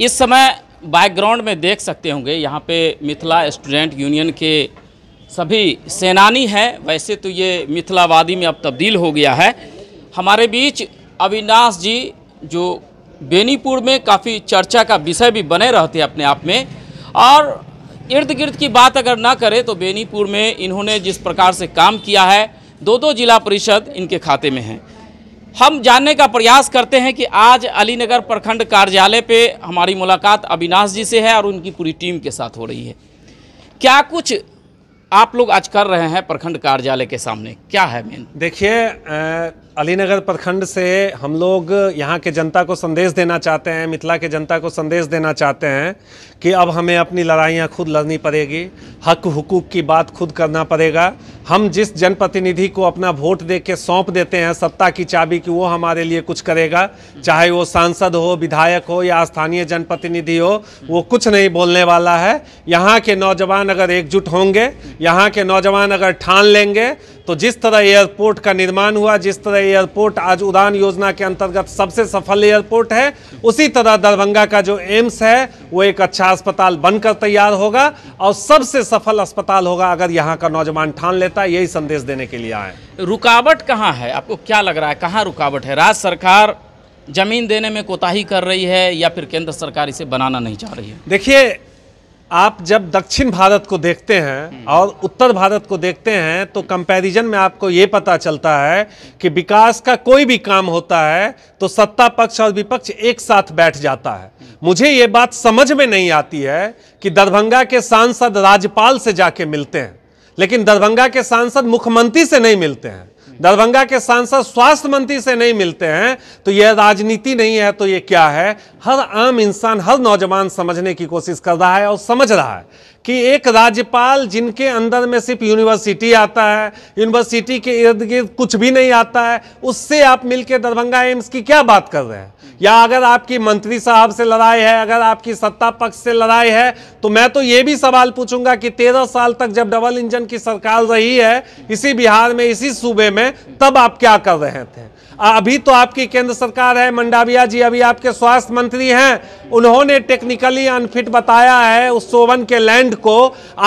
इस समय बैकग्राउंड में देख सकते होंगे यहाँ पे मिथिला स्टूडेंट यूनियन के सभी सेनानी हैं वैसे तो ये मिथिलावादी में अब तब्दील हो गया है हमारे बीच अविनाश जी जो बेनीपुर में काफ़ी चर्चा का विषय भी बने रहते अपने आप में और इर्द गिर्द की बात अगर ना करें तो बेनीपुर में इन्होंने जिस प्रकार से काम किया है दो दो जिला परिषद इनके खाते में हैं हम जानने का प्रयास करते हैं कि आज अलीनगर प्रखंड कार्यालय पे हमारी मुलाकात अविनाश जी से है और उनकी पूरी टीम के साथ हो रही है क्या कुछ आप लोग आज कर रहे हैं प्रखंड कार्यालय के सामने क्या है मेन देखिए अलीनगर प्रखंड से हम लोग यहाँ के जनता को संदेश देना चाहते हैं मिथिला के जनता को संदेश देना चाहते हैं कि अब हमें अपनी लड़ाइयाँ खुद लड़नी पड़ेगी हक हुकूक की बात खुद करना पड़ेगा हम जिस जनप्रतिनिधि को अपना वोट दे के सौंप देते हैं सत्ता की चाबी की वो हमारे लिए कुछ करेगा चाहे वो सांसद हो विधायक हो या स्थानीय जनप्रतिनिधि हो वो कुछ नहीं बोलने वाला है यहाँ के नौजवान अगर एकजुट होंगे यहाँ के नौजवान अगर ठान लेंगे तो जिस तरह एयरपोर्ट का निर्माण हुआ जिस तरह एयरपोर्ट आज उड़ान योजना के अंतर्गत सबसे सफल एयरपोर्ट है उसी तरह दरभंगा का जो एम्स है वो एक अच्छा अस्पताल बनकर तैयार होगा और सबसे सफल अस्पताल होगा अगर यहाँ का नौजवान ठान लेता है यही संदेश देने के लिए आए रुकावट कहाँ है आपको क्या लग रहा है कहाँ रुकावट है राज्य सरकार जमीन देने में कोताही कर रही है या फिर केंद्र सरकार इसे बनाना नहीं चाह रही है देखिए आप जब दक्षिण भारत को देखते हैं हम्म। और उत्तर भारत को देखते हैं तो कंपैरिजन में आपको ये पता चलता है कि विकास का कोई भी काम होता है तो सत्ता पक्ष और विपक्ष एक साथ बैठ जाता है हम्म। मुझे ये बात समझ में नहीं आती है कि दरभंगा के सांसद राज्यपाल से जाके मिलते हैं लेकिन दरभंगा के सांसद मुख्यमंत्री से नहीं मिलते हैं दरभंगा के सांसद स्वास्थ्य मंत्री से नहीं मिलते हैं तो यह राजनीति नहीं है तो यह क्या है हर आम इंसान हर नौजवान समझने की कोशिश कर रहा है और समझ रहा है कि एक राज्यपाल जिनके अंदर में सिर्फ यूनिवर्सिटी आता है यूनिवर्सिटी के इर्द गिर्द कुछ भी नहीं आता है उससे आप मिलकर दरभंगा एम्स की क्या बात कर रहे हैं या अगर आपकी मंत्री साहब से लड़ाई है अगर आपकी सत्ता पक्ष से लड़ाई है तो मैं तो ये भी सवाल पूछूंगा कि तेरह साल तक जब डबल इंजन की सरकार रही है इसी बिहार में इसी सूबे में तब आप क्या कर रहे थे अभी तो आपकी केंद्र सरकार है मंडाविया जी अभी आपके स्वास्थ्य मंत्री हैं उन्होंने टेक्निकली अनफिट बताया है उस सोवन के लैंड को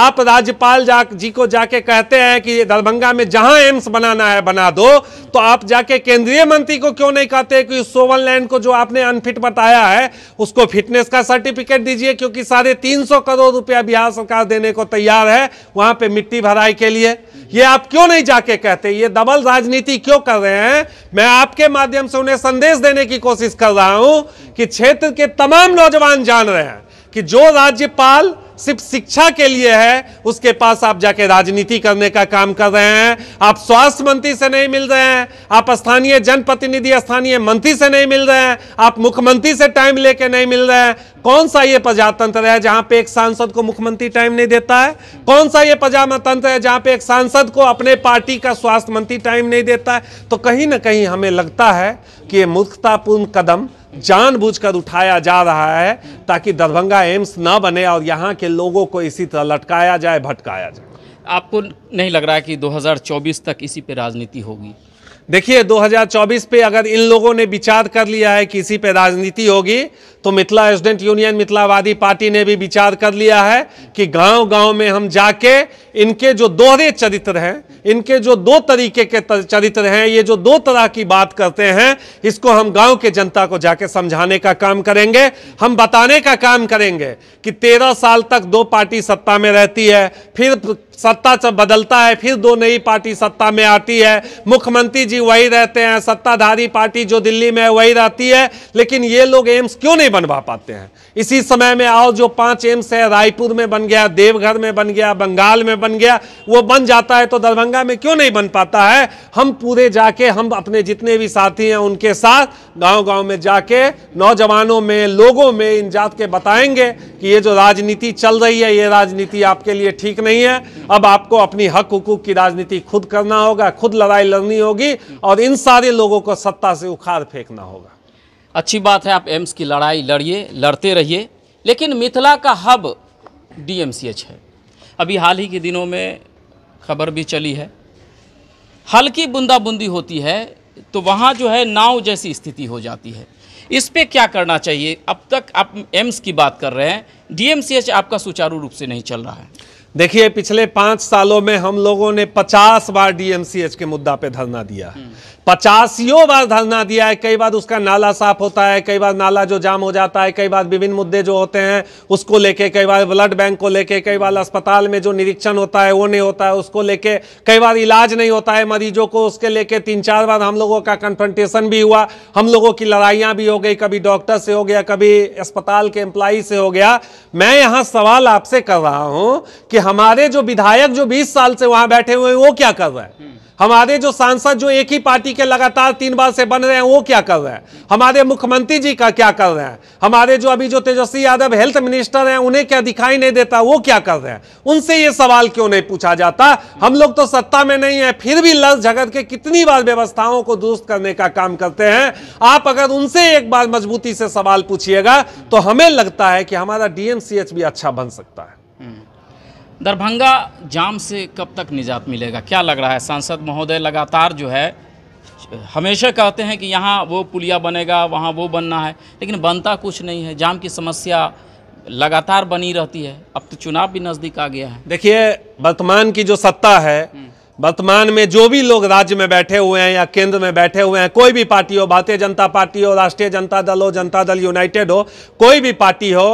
आप राज्यपाल जा जी को जाके कहते हैं कि दरभंगा में जहां एम्स बनाना है बना दो तो आप जाके केंद्रीय मंत्री को क्यों नहीं कहते कि उस सोवन लैंड को जो आपने अनफिट बताया है उसको फिटनेस का सर्टिफिकेट दीजिए क्योंकि साढ़े तीन सौ करोड़ रुपया बिहार सरकार देने को तैयार है वहां पर मिट्टी भराई के लिए ये आप क्यों नहीं जाके कहते ये डबल राजनीति क्यों कर रहे हैं मैं आपके माध्यम से उन्हें संदेश देने की कोशिश कर रहा हूं कि क्षेत्र के तमाम नौजवान जान रहे हैं कि जो राज्यपाल सिर्फ शिक्षा के लिए है उसके पास आप जाके राजनीति करने का काम कर रहे हैं आप स्वास्थ्य मंत्री से नहीं मिल रहे हैं आप स्थानीय जनप्रतिनिधि स्थानीय मंत्री से नहीं मिल रहे हैं आप मुख्यमंत्री से टाइम लेके नहीं मिल रहे हैं कौन सा ये प्रजातंत्र है जहां पे एक सांसद को मुख्यमंत्री टाइम नहीं देता है कौन सा ये प्रजातंत्र है जहां पे एक सांसद को अपने पार्टी का स्वास्थ्य मंत्री टाइम नहीं देता है तो कहीं ना कहीं हमें लगता है कि ये मूर्खतापूर्ण कदम जानबूझकर उठाया जा रहा है ताकि दरभंगा एम्स न बने और यहाँ के लोगों को इसी तरह लटकाया जाए भटकाया जाए आपको नहीं लग रहा है कि 2024 तक इसी पे राजनीति होगी देखिए 2024 पे अगर इन लोगों ने विचार कर लिया है कि इसी पे राजनीति होगी तो Mithila student union Mithilawadi party ने भी विचार कर लिया है कि गांव गांव में हम जाके इनके जो दोहरे चरित्र हैं इनके जो दो तरीके के चरित्र हैं ये जो दो तरह की बात करते हैं इसको हम गांव के जनता को जाके समझाने का काम करेंगे हम बताने का काम करेंगे कि तेरह साल तक दो पार्टी सत्ता में रहती है फिर सत्ता जब बदलता है फिर दो नई पार्टी सत्ता में आती है मुख्यमंत्री जी वही रहते हैं सत्ताधारी पार्टी जो दिल्ली में है वही रहती है लेकिन ये लोग एम्स क्यों नहीं बनवा पाते हैं इसी समय में आओ जो पांच एम्स है रायपुर में बन गया देवघर में बन गया बंगाल में बन गया वो बन जाता है तो दरभंगा में क्यों नहीं बन पाता है हम पूरे जाके हम अपने जितने भी साथी हैं उनके साथ गांव गांव में जाके नौजवानों में लोगों में इन जात के बताएंगे कि ये जो राजनीति चल रही है ये राजनीति आपके लिए ठीक नहीं है अब आपको अपनी हक हुकूक की राजनीति खुद करना होगा खुद लड़ाई लड़नी होगी और इन सारे लोगों को सत्ता से उखाड़ फेंकना होगा अच्छी बात है आप एम्स की लड़ाई लड़िए लड़ते रहिए लेकिन मिथिला का हब डीएमसीएच है अभी हाल ही के दिनों में खबर भी चली है हल्की बूंदाबूंदी होती है तो वहाँ जो है नाव जैसी स्थिति हो जाती है इस पर क्या करना चाहिए अब तक आप एम्स की बात कर रहे हैं डीएमसीएच आपका सुचारू रूप से नहीं चल रहा है देखिए पिछले पाँच सालों में हम लोगों ने पचास बार डीएमसीएच के मुद्दा पे धरना दिया हम्म। पचासियों बार धरना दिया है कई बार उसका नाला साफ होता है कई बार नाला जो जाम हो जाता है कई बार विभिन्न मुद्दे जो होते हैं उसको लेके कई बार ब्लड बैंक को लेके कई बार अस्पताल में जो निरीक्षण होता है वो नहीं होता है उसको लेके कई बार इलाज नहीं होता है मरीजों को उसके लेके तीन चार बार हम लोगों का कन्फ्रंटेशन भी हुआ हम लोगों की लड़ाइयाँ भी हो गई कभी डॉक्टर से हो गया कभी अस्पताल के एम्प्लाई से हो गया मैं यहाँ सवाल आपसे कर रहा हूँ कि हमारे जो विधायक जो बीस साल से वहाँ बैठे हुए हैं वो क्या कर रहे हैं हमारे जो सांसद जो एक ही पार्टी पार्टी के लगातार तीन बार से बन रहे हैं वो क्या कर रहे हैं हमारे मुख्यमंत्री जी का क्या कर रहे हैं हमारे जो अभी जो तेजस्वी यादव हेल्थ मिनिस्टर हैं उन्हें क्या दिखाई नहीं देता वो क्या कर रहे हैं उनसे ये सवाल क्यों नहीं पूछा जाता हम लोग तो सत्ता में नहीं है फिर भी लस झगत के कितनी बार व्यवस्थाओं को दुरुस्त करने का काम करते हैं आप अगर उनसे एक बार मजबूती से सवाल पूछिएगा तो हमें लगता है कि हमारा डीएमसीएच भी अच्छा बन सकता है दरभंगा जाम से कब तक निजात मिलेगा क्या लग रहा है सांसद महोदय लगातार जो है हमेशा कहते हैं कि यहाँ वो पुलिया बनेगा वहाँ वो बनना है लेकिन बनता कुछ नहीं है जाम की समस्या लगातार बनी रहती है अब तो चुनाव भी नज़दीक आ गया है देखिए वर्तमान की जो सत्ता है हम्म। वर्तमान में जो भी लोग राज्य में बैठे हुए हैं या केंद्र में बैठे हुए हैं कोई भी पार्टी हो भारतीय जनता पार्टी हो राष्ट्रीय जनता दल हो जनता दल यूनाइटेड हो कोई भी पार्टी हो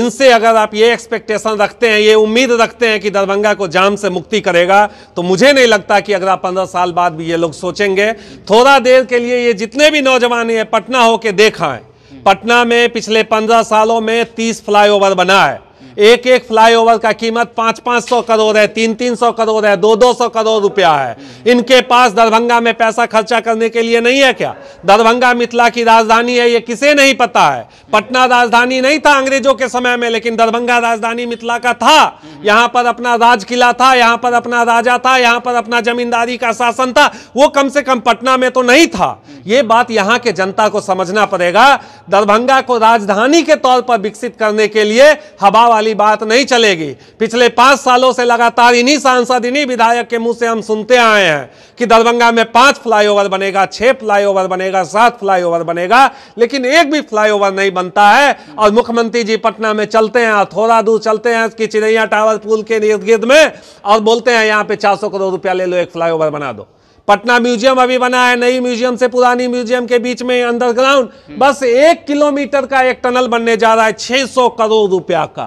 इनसे अगर आप ये एक्सपेक्टेशन रखते हैं ये उम्मीद रखते हैं कि दरभंगा को जाम से मुक्ति करेगा तो मुझे नहीं लगता कि आप पंद्रह साल बाद भी ये लोग सोचेंगे थोड़ा देर के लिए ये जितने भी नौजवान ये पटना होके देखा है पटना में पिछले पंद्रह सालों में तीस फ्लाईओवर बना है एक एक फ्लाईओवर का कीमत पांच पांच सौ करोड़ है तीन तीन सौ करोड़ है दो दो सौ करोड़ रुपया है इनके पास दरभंगा में पैसा खर्चा करने के लिए नहीं है क्या दरभंगा मिथिला की राजधानी है ये किसे नहीं पता है पटना राजधानी नहीं था अंग्रेजों के समय में लेकिन दरभंगा राजधानी मिथिला का था यहां पर अपना राज किला था यहाँ पर अपना राजा था यहां पर अपना जमींदारी का शासन था वो कम से कम पटना में तो नहीं था ये बात यहाँ के जनता को समझना पड़ेगा दरभंगा को राजधानी के तौर पर विकसित करने के लिए हवा वाली वाली बात नहीं चलेगी पिछले पांच सालों से लगातार इन्हीं सांसद इन्हीं विधायक के मुंह से हम सुनते आए हैं कि दरभंगा में पांच फ्लाईओवर बनेगा छह फ्लाईओवर बनेगा सात फ्लाईओवर बनेगा लेकिन एक भी फ्लाईओवर नहीं बनता है और मुख्यमंत्री जी पटना में चलते हैं और थोड़ा दूर चलते हैं कि चिड़ैया टावर पुल के इर्द गिर्द में और बोलते हैं यहाँ पे चार करोड़ रुपया ले लो एक फ्लाईओवर बना दो पटना म्यूजियम अभी बना है नई म्यूजियम से पुरानी म्यूजियम के बीच में अंडरग्राउंड बस एक किलोमीटर का एक टनल बनने जा रहा है 600 करोड़ रुपया का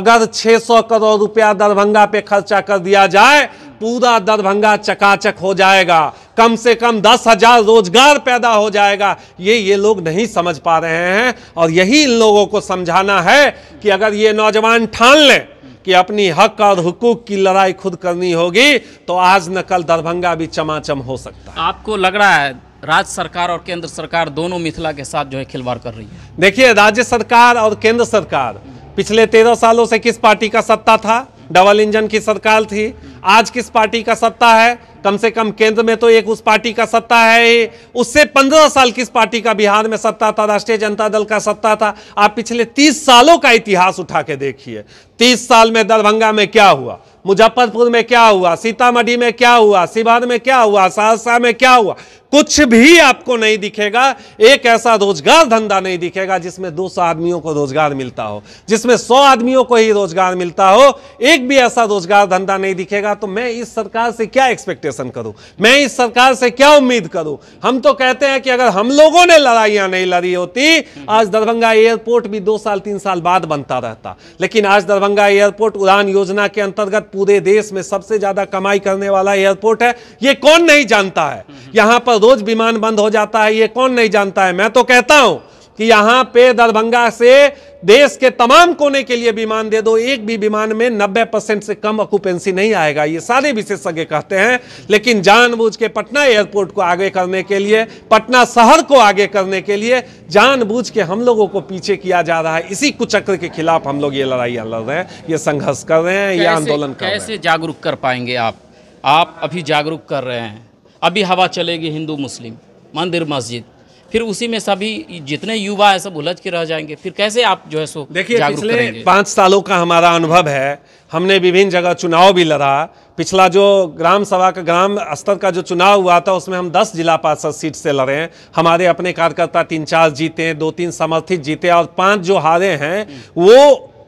अगर 600 करोड़ रुपया दरभंगा पे खर्चा कर दिया जाए पूरा दरभंगा चकाचक हो जाएगा कम से कम दस हजार रोजगार पैदा हो जाएगा ये ये लोग नहीं समझ पा रहे हैं और यही इन लोगों को समझाना है कि अगर ये नौजवान ठान लें कि अपनी हक और हुकूक की लड़ाई खुद करनी होगी तो आज न कल दरभंगा भी चमाचम हो सकता है आपको लग रहा है राज्य सरकार और केंद्र सरकार दोनों मिथिला के साथ जो है खिलवाड़ कर रही है देखिए राज्य सरकार और केंद्र सरकार पिछले तेरह सालों से किस पार्टी का सत्ता था डबल इंजन की सरकार थी आज किस पार्टी का सत्ता है कम से कम केंद्र में तो एक उस पार्टी का सत्ता है उससे पंद्रह साल किस पार्टी का बिहार में सत्ता था राष्ट्रीय जनता दल का सत्ता था आप पिछले तीस सालों का इतिहास उठा के देखिए तीस साल में दरभंगा में क्या हुआ मुजफ्फरपुर में क्या हुआ सीतामढ़ी में क्या हुआ सिवान में क्या हुआ सहरसा में क्या हुआ कुछ भी आपको नहीं दिखेगा एक ऐसा रोजगार धंधा नहीं दिखेगा जिसमें 200 आदमियों को रोजगार मिलता हो जिसमें 100 आदमियों को ही रोजगार मिलता हो एक भी ऐसा रोजगार धंधा नहीं दिखेगा तो मैं इस सरकार से क्या एक्सपेक्टेशन करूं मैं इस सरकार से क्या उम्मीद करूं हम तो कहते हैं कि अगर हम लोगों ने लड़ाइयां नहीं लड़ी होती आज दरभंगा एयरपोर्ट भी दो साल तीन साल बाद बनता रहता लेकिन आज दरभंगा एयरपोर्ट उड़ान योजना के अंतर्गत पूरे देश में सबसे ज्यादा कमाई करने वाला एयरपोर्ट है यह कौन नहीं जानता है यहां पर रोज विमान बंद हो जाता है ये कौन नहीं जानता है मैं तो कहता हूं कि यहां पे दरभंगा से देश के तमाम कोने के लिए विमान दे दो एक भी विमान में 90 परसेंट से कम ऑक्यूपेंसी नहीं आएगा ये सारे विशेषज्ञ कहते हैं लेकिन जानबूझ के पटना एयरपोर्ट को आगे करने के लिए पटना शहर को आगे करने के लिए जानबूझ के हम लोगों को पीछे किया जा रहा है इसी कुचक्र के खिलाफ हम लोग ये लड़ाई लड़ रहे हैं ये संघर्ष कर रहे हैं ये आंदोलन कर रहे हैं कैसे जागरूक कर पाएंगे आप आप अभी जागरूक कर रहे हैं अभी हवा चलेगी हिंदू मुस्लिम मंदिर मस्जिद फिर उसी में सभी जितने युवा है सब उलझ के रह जाएंगे फिर कैसे आप जो है सो देखिए पिछले पाँच सालों का हमारा अनुभव है हमने विभिन्न जगह चुनाव भी लड़ा पिछला जो ग्राम सभा का ग्राम स्तर का जो चुनाव हुआ था उसमें हम 10 जिला पार्षद सीट से लड़े हैं हमारे अपने कार्यकर्ता तीन चार जीते दो तीन समर्थित जीते और पाँच जो हारे हैं वो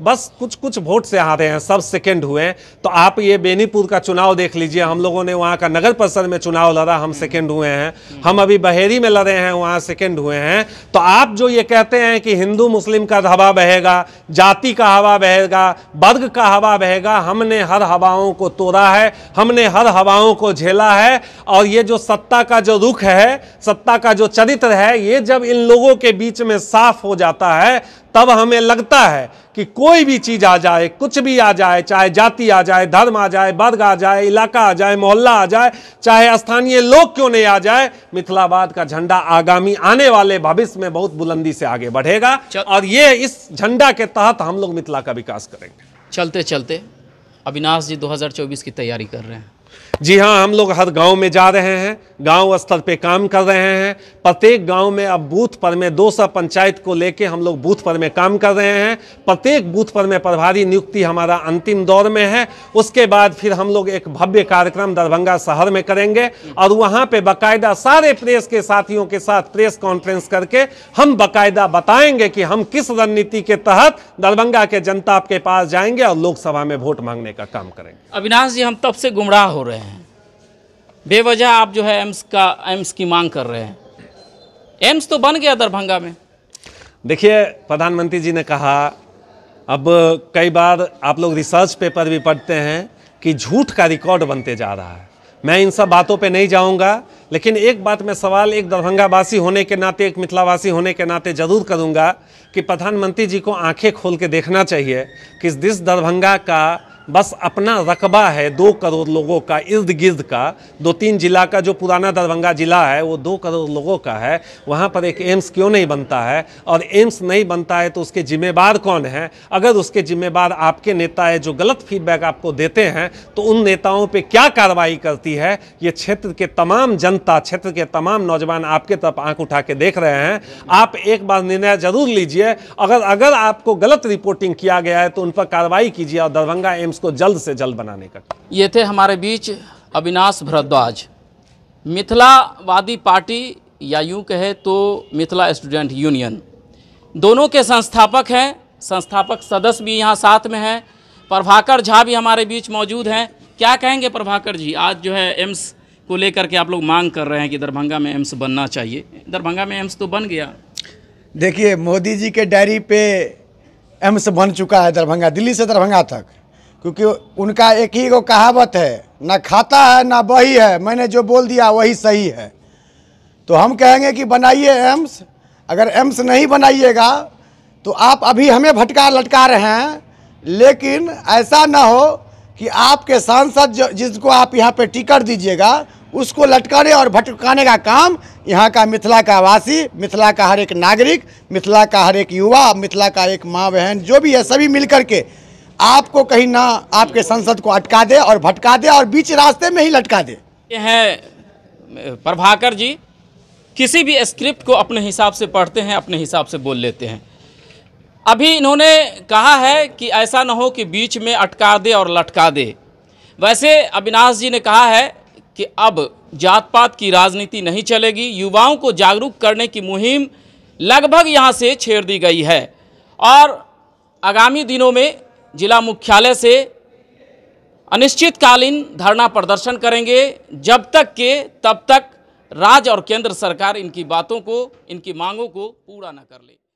बस कुछ कुछ वोट से हारे हैं सब सेकंड हुए हैं तो आप ये बेनीपुर का चुनाव देख लीजिए हम लोगों ने वहाँ का नगर परिषद में चुनाव लड़ा हम सेकंड हम्म। हुए हैं हम्म। हम अभी बहेरी में लड़े हैं वहाँ सेकंड हुए हैं तो आप जो ये कहते हैं कि हिंदू मुस्लिम का हवा बहेगा जाति का हवा बहेगा वर्ग का हवा बहेगा हमने हर हवाओं को तोड़ा है हमने हर हवाओं को झेला है और ये जो सत्ता का जो रुख है सत्ता का जो चरित्र है ये जब इन लोगों के बीच में साफ हो जाता है तब हमें लगता है कि कोई कोई भी चीज़ आ जाए कुछ भी आ जाए चाहे जाति आ जाए धर्म आ जाए वर्ग आ जाए इलाका आ जाए मोहल्ला आ जाए चाहे स्थानीय लोग क्यों नहीं आ जाए मिथिलाबाद का झंडा आगामी आने वाले भविष्य में बहुत बुलंदी से आगे बढ़ेगा और ये इस झंडा के तहत हम लोग मिथिला का विकास करेंगे चलते चलते अविनाश जी दो की तैयारी कर रहे हैं जी हाँ हम लोग हर गांव में जा रहे हैं गांव स्तर पे काम कर रहे हैं प्रत्येक गांव में अब बूथ पर में दो सौ पंचायत को लेके हम लोग बूथ पर में काम कर रहे हैं प्रत्येक बूथ पर में प्रभारी नियुक्ति हमारा अंतिम दौर में है उसके बाद फिर हम लोग एक भव्य कार्यक्रम दरभंगा शहर में करेंगे और वहाँ पे बाकायदा सारे प्रेस के साथियों के साथ प्रेस कॉन्फ्रेंस करके हम बाकायदा बताएंगे कि हम किस रणनीति के तहत दरभंगा के जनता आपके पास जाएंगे और लोकसभा में वोट मांगने का काम करेंगे अविनाश जी हम तब से गुमराह हो रहे हैं बेवजह आप जो है एम्स का एम्स की मांग कर रहे हैं एम्स तो बन गया दरभंगा में देखिए प्रधानमंत्री जी ने कहा अब कई बार आप लोग रिसर्च पेपर भी पढ़ते हैं कि झूठ का रिकॉर्ड बनते जा रहा है मैं इन सब बातों पे नहीं जाऊंगा लेकिन एक बात मैं सवाल एक दरभंगावासी होने के नाते एक मिथिलावासी होने के नाते जरूर करूंगा कि प्रधानमंत्री जी को आंखें खोल के देखना चाहिए कि दिस दरभंगा का बस अपना रकबा है दो करोड़ लोगों का इर्द गिर्द का दो तीन जिला का जो पुराना दरभंगा जिला है वो दो करोड़ लोगों का है वहाँ पर एक एम्स क्यों नहीं बनता है और एम्स नहीं बनता है तो उसके ज़िम्मेवार कौन है अगर उसके जिम्मेवार आपके नेता है जो गलत फीडबैक आपको देते हैं तो उन नेताओं पर क्या कार्रवाई करती है ये क्षेत्र के तमाम जनता क्षेत्र के तमाम नौजवान आपके तरफ आँख उठा के देख रहे हैं आप एक बार निर्णय जरूर लीजिए अगर अगर आपको गलत रिपोर्टिंग किया गया है तो उन पर कार्रवाई कीजिए और दरभंगा एम्स उसको जल्द से जल्द बनाने का ये थे हमारे बीच अविनाश भरद्वाज मिथिलावादी पार्टी या यूं कहे तो मिथिला स्टूडेंट यूनियन दोनों के संस्थापक हैं संस्थापक सदस्य भी यहाँ साथ में हैं प्रभाकर झा भी हमारे बीच मौजूद हैं क्या कहेंगे प्रभाकर जी आज जो है एम्स को लेकर के आप लोग मांग कर रहे हैं कि दरभंगा में एम्स बनना चाहिए दरभंगा में एम्स तो बन गया देखिए मोदी जी के डायरी पे एम्स बन चुका है दरभंगा दिल्ली से दरभंगा तक क्योंकि उनका एक ही को कहावत है ना खाता है ना बही है मैंने जो बोल दिया वही सही है तो हम कहेंगे कि बनाइए एम्स अगर एम्स नहीं बनाइएगा तो आप अभी हमें भटका लटका रहे हैं लेकिन ऐसा ना हो कि आपके सांसद जो जिसको आप यहाँ पे टिकट दीजिएगा उसको लटकाने और भटकाने का काम यहाँ का मिथिला का वासी मिथिला का हर एक नागरिक मिथिला का हर एक युवा मिथिला का एक माँ बहन जो भी है सभी मिल के आपको कहीं ना आपके संसद को अटका दे और भटका दे और बीच रास्ते में ही लटका दे ये हैं प्रभाकर जी किसी भी स्क्रिप्ट को अपने हिसाब से पढ़ते हैं अपने हिसाब से बोल लेते हैं अभी इन्होंने कहा है कि ऐसा ना हो कि बीच में अटका दे और लटका दे वैसे अविनाश जी ने कहा है कि अब जात पात की राजनीति नहीं चलेगी युवाओं को जागरूक करने की मुहिम लगभग यहाँ से छेड़ दी गई है और आगामी दिनों में जिला मुख्यालय से अनिश्चितकालीन धरना प्रदर्शन करेंगे जब तक के तब तक राज्य और केंद्र सरकार इनकी बातों को इनकी मांगों को पूरा न कर ले